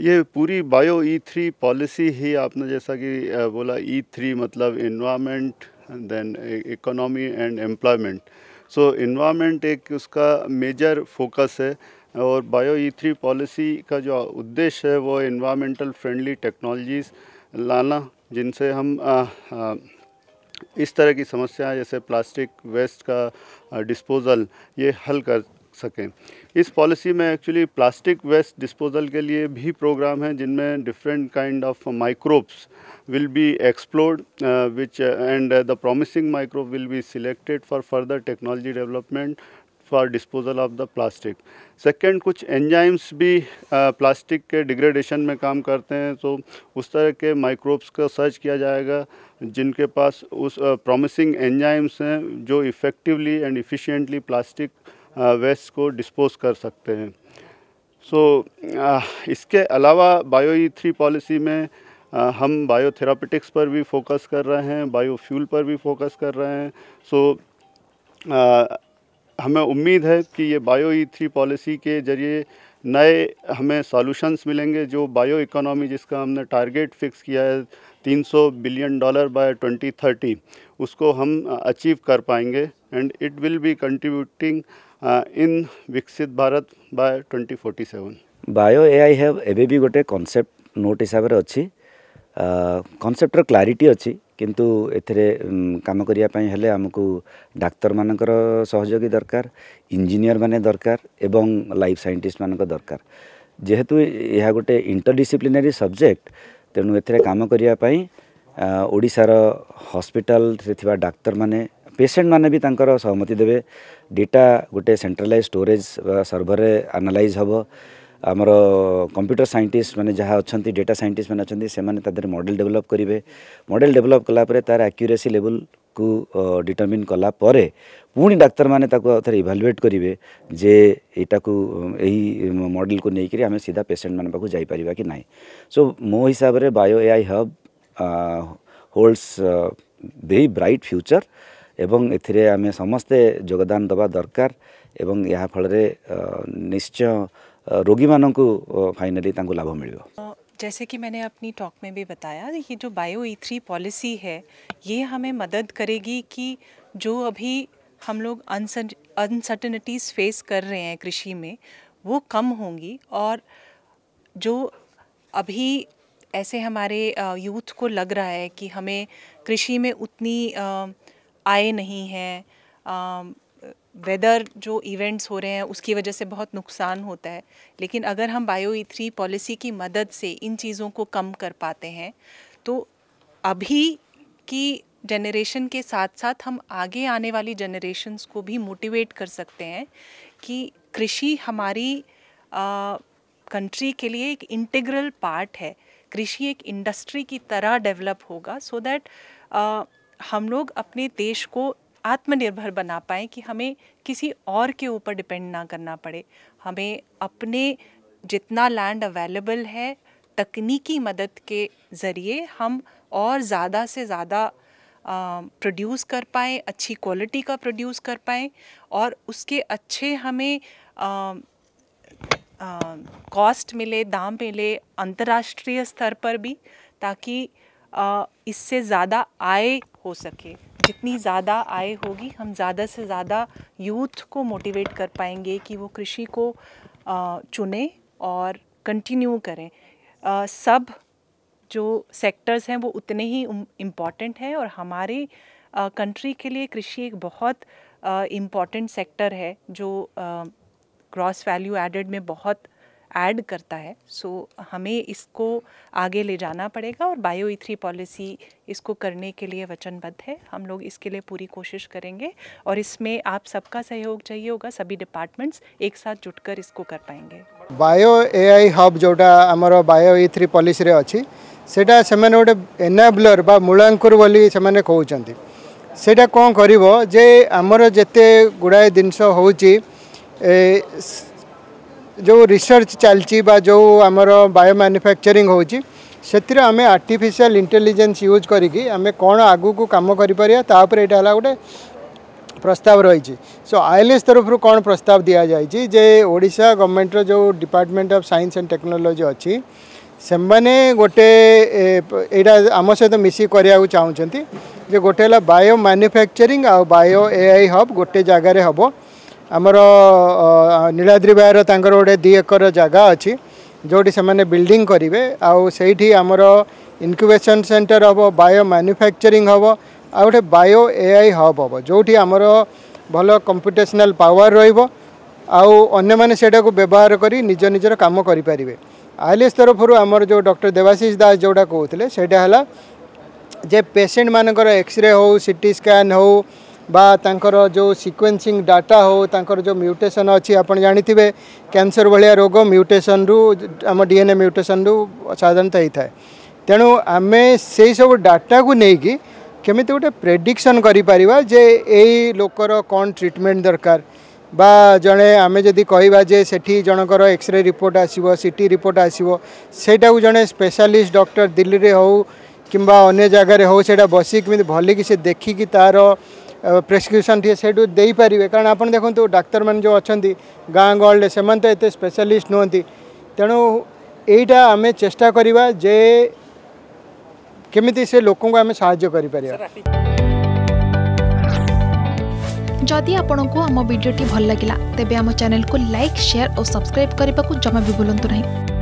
ये पूरी bio E three policy ही आपने जैसा कि बोला ई e थ्री मतलब environment then economy and employment so environment एक उसका मेजर फोकस है और बायो ई थ्री पॉलिसी का जो उद्देश्य है वो इन्वामेंटल फ्रेंडली टेक्नोलॉजीज़ लाना जिनसे हम आ, आ, इस तरह की समस्याएं जैसे प्लास्टिक वेस्ट का डिस्पोज़ल ये हल कर सकें इस पॉलिसी में एक्चुअली प्लास्टिक वेस्ट डिस्पोजल के लिए भी प्रोग्राम हैं जिनमें different kind of microbes will be explored which and the promising microbe will be selected for further technology development for disposal of the plastic second कुछ enzymes भी plastic uh, के degradation में काम करते हैं तो उस तरह के माइक्रोब्स का सर्च किया जाएगा जिनके पास उस प्रॉमिसिंग uh, एंजाइम्स हैं जो effectively and efficiently plastic waste को डिस्पोज कर सकते हैं सो so, इसके अलावा बायो ई थ्री पॉलिसी में हम बायोथेरापेटिक्स पर भी फोकस कर रहे हैं बायोफ्यूल पर भी फोकस कर रहे हैं सो so, हमें उम्मीद है कि ये बायो ई थ्री पॉलिसी के ज़रिए नए हमें सॉल्यूशंस मिलेंगे जो बायो इकोनॉमी जिसका हमने टारगेट फिक्स किया है 300 बिलियन डॉलर बाय 2030 उसको हम अचीव कर पाएंगे and it will be contributing in Viksit Bharat by 2047. Bio AI have ଏବେ ବି ଗୋଟେ କନସେପ୍ଟ ନୋଟ୍ ହିସାବରେ ଅଛି କନସେପ୍ଟର କ୍ଲାରିଟି ଅଛି କିନ୍ତୁ ଏଥିରେ କାମ କରିବା ପାଇଁ ହେଲେ ଆମକୁ ଡାକ୍ତରମାନଙ୍କର ସହଯୋଗୀ ଦରକାର ଇଞ୍ଜିନିୟରମାନେ ଦରକାର ଏବଂ ଲାଇଫ୍ ସାଇଣ୍ଟିଷ୍ଟମାନଙ୍କ ଦରକାର ଯେହେତୁ ଏହା ଗୋଟେ ଇଣ୍ଟରଡିସିପ୍ଲିନାରୀ ସବଜେକ୍ଟ ତେଣୁ ଏଥିରେ କାମ କରିବା ପାଇଁ ଓଡ଼ିଶାର ହସ୍ପିଟାଲରେ ଥିବା ଡାକ୍ତରମାନେ ପେସେଣ୍ଟ ମାନେ ବି ତାଙ୍କର ସହମତି ଦେବେ ଡେଟା ଗୋଟେ ସେଣ୍ଟ୍ରାଲାଇଜ୍ ଷ୍ଟୋରେଜ୍ ସର୍ଭରରେ ଆନାଲାଇଜ୍ ହେବ ଆମର କମ୍ପ୍ୟୁଟର ସାଇଣ୍ଟିଷ୍ଟ ମାନେ ଯାହା ଅଛନ୍ତି ଡେଟା ସାଇଣ୍ଟିଷ୍ଟ ମାନେ ଅଛନ୍ତି ସେମାନେ ତା ଦେହରେ ମଡ଼େଲ ଡେଭଲପ୍ କରିବେ ମଡ଼େଲ ଡେଭଲପ୍ କଲା ପରେ ତାର ଆକ୍ୟୁରେସି ଲେବୁଲ୍କୁ ଡିଟରମିନ୍ କଲା ପରେ ପୁଣି ଡାକ୍ତରମାନେ ତାକୁ ଆଉ ଥରେ ଇଭାଲୁଏଟ୍ କରିବେ ଯେ ଏଇଟାକୁ ଏହି ମଡ଼େଲକୁ ନେଇକରି ଆମେ ସିଧା ପେସେଣ୍ଟମାନଙ୍କ ପାଖକୁ ଯାଇପାରିବା କି ନାହିଁ ସୋ ମୋ ହିସାବରେ bio AI hub holds very bright future एवं एम समस्ते योगदान दवा दरकार ଦରକାର ଏବଂ ଏହା ଫଳରେ ନିଶ୍ଚୟ ରୋଗୀମାନଙ୍କୁ ଫାଇନାଲି ତାଙ୍କୁ ଲାଭ जैसे कि मैंने अपनी टॉक में भी बताया ये जो बायो ई थ्री पॉलिसी है ये हमें मदद करेगी कि जो अभी हम लोग अनसर्टनिटीज़ फेस कर रहे हैं कृषि में वो कम होंगी और जो अभी ऐसे हमारे यूथ को लग रहा है कि हमें कृषि में उतनी आए नहीं हैं वेदर जो इवेंट्स हो रहे हैं उसकी वजह से बहुत नुकसान होता है लेकिन अगर हम बायो ई थ्री पॉलिसी की मदद से इन चीज़ों को कम कर पाते हैं तो अभी की जनरेशन के साथ साथ हम आगे आने वाली जनरेशन्स को भी मोटिवेट कर सकते हैं कि कृषि हमारी कंट्री के लिए एक इंटीग्रल पार्ट है कृषि एक इंडस्ट्री की तरह डेवलप होगा सो so दैट हम लोग अपने देश को आत्मनिर्भर बना पाए कि हमें किसी और के ऊपर डिपेंड ना करना पड़े हमें अपने जितना लैंड अवेलेबल है तकनीकी मदद के ज़रिए हम और ज़्यादा से ज़्यादा प्रोड्यूस कर पाए अच्छी क्वालिटी का प्रोड्यूस कर पाए और उसके अच्छे हमें कॉस्ट मिले दाम मिले अंतर्राष्ट्रीय स्तर पर भी ताकि इससे ज़्यादा आय हो सके जितनी ज़्यादा आय होगी हम ज़्यादा से ज़्यादा यूथ को मोटिवेट कर पाएंगे कि वो कृषि को चुने और कंटिन्यू करें सब जो सेक्टर्स हैं वो उतने ही इम्पॉर्टेंट हैं और हमारे कंट्री के लिए कृषि एक बहुत इम्पॉर्टेंट सेक्टर है जो ग्रॉस वैल्यू एडेड में बहुत ऐड करता है सो हमें इसको आगे ले जाना पड़ेगा और बायो थ्री पॉलिसी इसको करने के लिए वचनबद्ध है हम लोग इसके लिए पूरी कोशिश करेंगे और इसमें आप सबका सहयोग चाहिए होगा सभी डिपार्टमेंट्स एक साथ जुटकर इसको कर पाएंगे बायो ए आई हब जोटा आमर बायो ई थ्री पॉलिसी अच्छी से गोटे एनाबलर मूलांकुर कौन से कौन करे आमर जिते गुड़ाए जिनस हो जो रिसर्च चलती जो आम बायो मानुफैक्चरिंग होमें आर्टिफिशियाल इंटेलीजेन्स यूज करी आम कौन आगू काम करता गोटे प्रस्ताव रही सो एस तरफ कौन प्रस्ताव दि जाए ओडा गवर्णमेंटर जो department of science and technology अच्छी से मैंने गोटे यहाँ आम सहित मिसी कराया चाहते जो गोटे बायो मानुफैक्चरिंग आयो ए आई हब गोटे जगार हम ଆମର ନୀଳାଦ୍ରି ବାହାର ତାଙ୍କର ଗୋଟେ ଦୁଇ ଏକର ଜାଗା ଅଛି ଯେଉଁଠି ସେମାନେ ବିଲ୍ଡିଂ କରିବେ ଆଉ ସେଇଠି ଆମର ଇନକ୍ୟୁବେସନ୍ ସେଣ୍ଟର ହେବ ବାୟୋ ମ୍ୟାନୁଫ୍ୟାକ୍ଚରିଂ ହେବ ଆଉ ଗୋଟେ ବାୟୋ ଏ ଆଇ ହବ୍ ହେବ ଯେଉଁଠି ଆମର ଭଲ କମ୍ପିଟେସନାଲ୍ ପାୱାର ରହିବ ଆଉ ଅନ୍ୟମାନେ ସେଇଟାକୁ ବ୍ୟବହାର କରି ନିଜ ନିଜର କାମ କରିପାରିବେ ଆଇଲିଏସ୍ ତରଫରୁ ଆମର ଯେଉଁ ଡକ୍ଟର ଦେବାଶିଷ ଦାସ ଯେଉଁଟା କହୁଥିଲେ ସେଇଟା ହେଲା ଯେ ପେସେଣ୍ଟମାନଙ୍କର ଏକ୍ସରେ ହଉ ସିଟି ସ୍କାନ୍ ହଉ बातर जो सिक्वेन्सींग डाटा होकर जो म्यूटेसन अच्छी आप जानते कैंसर भाया रोग म्यूटेसन रु आम डीएनए म्यूटेसन रु साधारण होता तेणु आम से सब डाटा को लेकिन केमी गोटे प्रेडिक्शन कर लोकर कौन ट्रिटमेंट दरकार बा जड़े आम जी कहे से जनकर एक्सरे रिपोर्ट आसटी रिपोर्ट आसो सहीटा को जड़े स्पेशलिस्ट डक्टर दिल्ली में हो कि अगर हो बस भलिकी से देखिकी तार प्रेसक्रिप्सन टे से कारण आप देखते डाक्तर मैंने जो अच्छा गाँ गहल्ले से ये स्पेशलीस्ट नुहत तेणु यहीटा आम चेष्टा करवाजे जे केमी से लोक आम सापर जदि आपण को आम भिडी भल लगा तेब चेल को लाइक सेयार और सब्सक्राइब करने को जमा भी बुलां नहीं